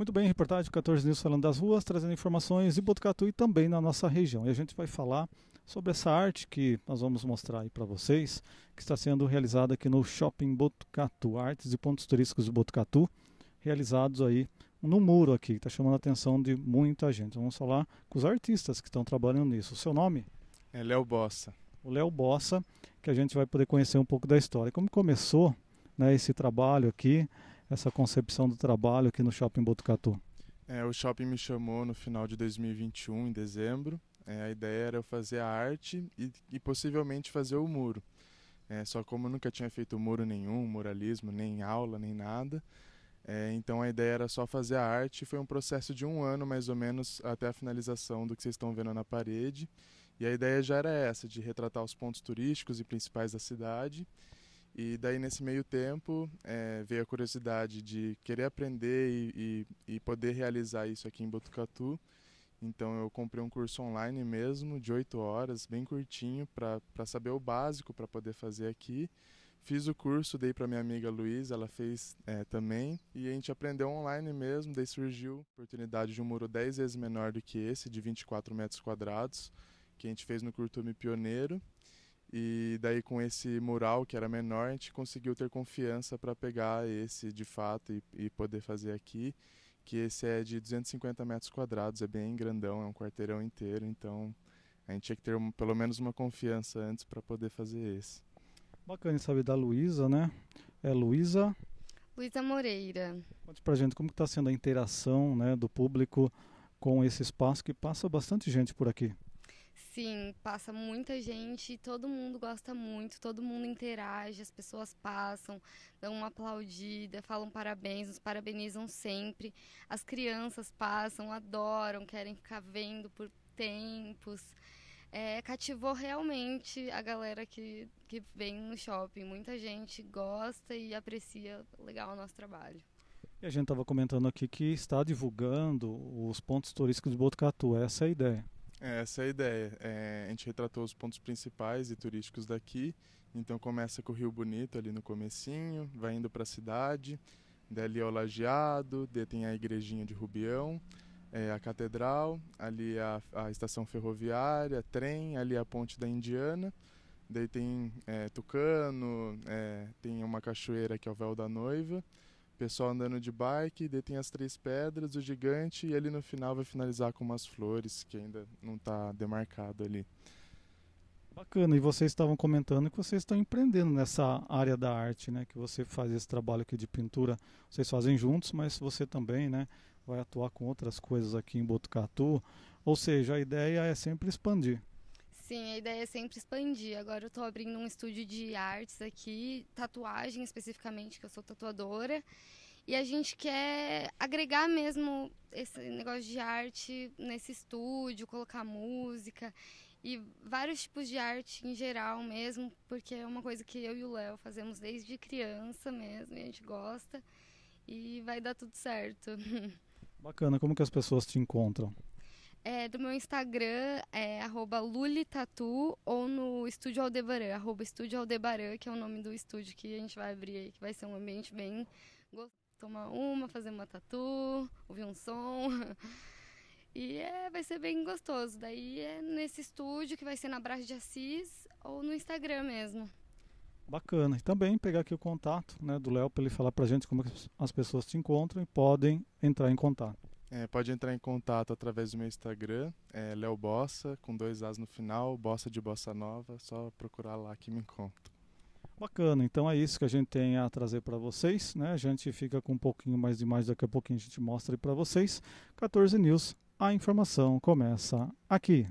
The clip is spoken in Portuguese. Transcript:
Muito bem, reportagem 14 News falando das ruas, trazendo informações em Botucatu e também na nossa região. E a gente vai falar sobre essa arte que nós vamos mostrar aí para vocês, que está sendo realizada aqui no Shopping Botucatu, Artes e Pontos Turísticos de Botucatu, realizados aí no muro aqui, que está chamando a atenção de muita gente. Vamos falar com os artistas que estão trabalhando nisso. O seu nome? É Léo Bossa. O Léo Bossa, que a gente vai poder conhecer um pouco da história. Como começou né, esse trabalho aqui, essa concepção do trabalho aqui no Shopping Botucatu? É, o shopping me chamou no final de 2021, em dezembro. É, a ideia era eu fazer a arte e, e possivelmente fazer o muro. É, só como eu nunca tinha feito muro nenhum, muralismo, nem aula, nem nada, é, então a ideia era só fazer a arte. Foi um processo de um ano mais ou menos até a finalização do que vocês estão vendo na parede. E a ideia já era essa, de retratar os pontos turísticos e principais da cidade e daí, nesse meio tempo, é, veio a curiosidade de querer aprender e, e, e, poder realizar isso aqui em Botucatu. Então, eu comprei um curso online mesmo, de oito horas, bem curtinho, para saber o básico para poder fazer aqui. Fiz o curso, dei para minha amiga Luiz, ela fez é, também. E a gente aprendeu online mesmo, daí surgiu a oportunidade de um muro dez vezes menor do que esse, de 24 metros quadrados, que a gente fez no Curtume Pioneiro. E daí com esse mural que era menor, a gente conseguiu ter confiança para pegar esse de fato e, e, poder fazer aqui, que esse é de 250 metros quadrados, é bem grandão, é um quarteirão inteiro, então a gente tinha que ter um, pelo menos uma confiança antes para poder fazer esse. Bacana saber da Luísa, né? É Luísa Luísa Moreira. Conte pra gente como está sendo a interação né, do público com esse espaço que passa bastante gente por aqui. Sim, passa muita gente, todo mundo gosta muito, todo mundo interage, as pessoas passam, dão uma aplaudida, falam parabéns, nos parabenizam sempre. As crianças passam, adoram, querem ficar vendo por tempos. É, cativou realmente a galera que, que vem no shopping. Muita gente gosta e aprecia legal o nosso trabalho. E a gente estava comentando aqui que está divulgando os pontos turísticos de Botucatu, essa é a ideia. É, essa é a ideia. É, a gente retratou os pontos principais e turísticos daqui. Então começa com o Rio Bonito ali no comecinho, vai indo para a cidade, dali é o Lajeado, tem a igrejinha de Rubião, é, a catedral, ali é a, a estação ferroviária, trem, ali é a ponte da Indiana. Daí tem é, Tucano, é, tem uma cachoeira que é o Véu da Noiva pessoal andando de bike, detém as três pedras, o gigante, e ele no final vai finalizar com umas flores que ainda não está demarcado ali. Bacana, e vocês estavam comentando que vocês estão empreendendo nessa área da arte, né? Que você faz esse trabalho aqui de pintura, vocês fazem juntos, mas você também, né? Vai atuar com outras coisas aqui em Botucatu. Ou seja, a ideia é sempre expandir. Sim, a ideia é sempre expandir. Agora eu estou abrindo um estúdio de artes aqui, tatuagem especificamente, que eu sou tatuadora. E a gente quer agregar mesmo esse negócio de arte nesse estúdio, colocar música e vários tipos de arte em geral mesmo, porque é uma coisa que eu e o Léo fazemos desde criança mesmo, e a gente gosta e vai dar tudo certo. Bacana, como que as pessoas te encontram? é, do meu Instagram, é lulitatu, ou no Estúdio Aldebaran, arroba Estúdio Aldebaran, que é o nome do estúdio que a gente vai abrir aí, que vai ser um ambiente bem gostoso. Tomar uma, fazer uma tatu, ouvir um som. E é, vai ser bem gostoso. Daí é nesse estúdio que vai ser na Brás de Assis ou no Instagram mesmo. Bacana. E também pegar aqui o contato né, do Léo para ele falar para gente como as pessoas se encontram e podem entrar em contato. É, pode entrar em contato através do meu Instagram, é Léo Bossa, com dois As no final, Bossa de Bossa Nova, só procurar lá que me encontro. Bacana, então é isso que a gente tem a trazer para vocês, né? A gente fica com um pouquinho mais de mais daqui a pouquinho a gente mostra aí para vocês. 14 News, a informação começa aqui.